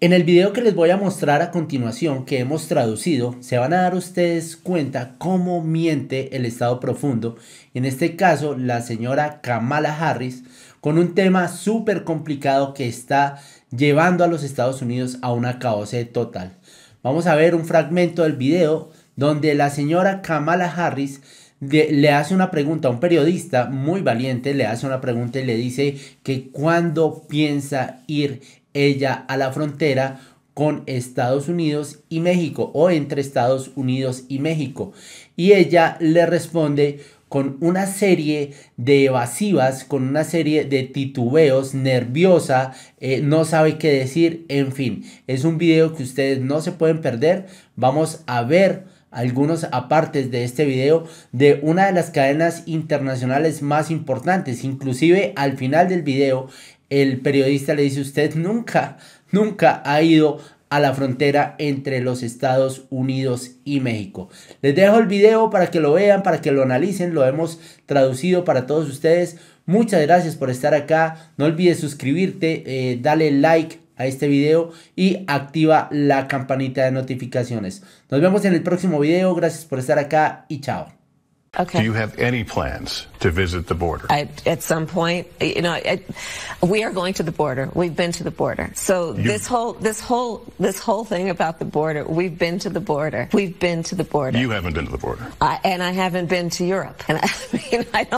En el video que les voy a mostrar a continuación, que hemos traducido, se van a dar ustedes cuenta cómo miente el Estado profundo, en este caso la señora Kamala Harris, con un tema súper complicado que está llevando a los Estados Unidos a una caos total. Vamos a ver un fragmento del video donde la señora Kamala Harris le, hace una pregunta a un periodista muy valiente, le hace una pregunta y le dice que cuándo piensa ir ella a la frontera con Estados Unidos y México o entre Estados Unidos y México. Y ella le responde con una serie de evasivas, con una serie de titubeos, nerviosa, eh, no sabe qué decir, en fin, es un video que ustedes no se pueden perder. Vamos a ver algunos apartes de este video de una de las cadenas internacionales más importantes. Inclusive al final del video el periodista le dice usted nunca, nunca ha ido a la frontera entre los Estados Unidos y México. Les dejo el video para que lo vean, para que lo analicen, lo hemos traducido para todos ustedes. Muchas gracias por estar acá, no olvides suscribirte, eh, dale like a este video y activa la campanita de notificaciones. Nos vemos en el próximo video. Gracias por estar acá y chao. Okay. Do you have any plans to visit the border? I, at some point, you know, I, we are going to the border. We've been to the border. So this whole, this whole, this whole thing about the border, we've been to the border. We've been to the border. You haven't been to the border. I, and I haven't been to Europe. And I mean, I don't.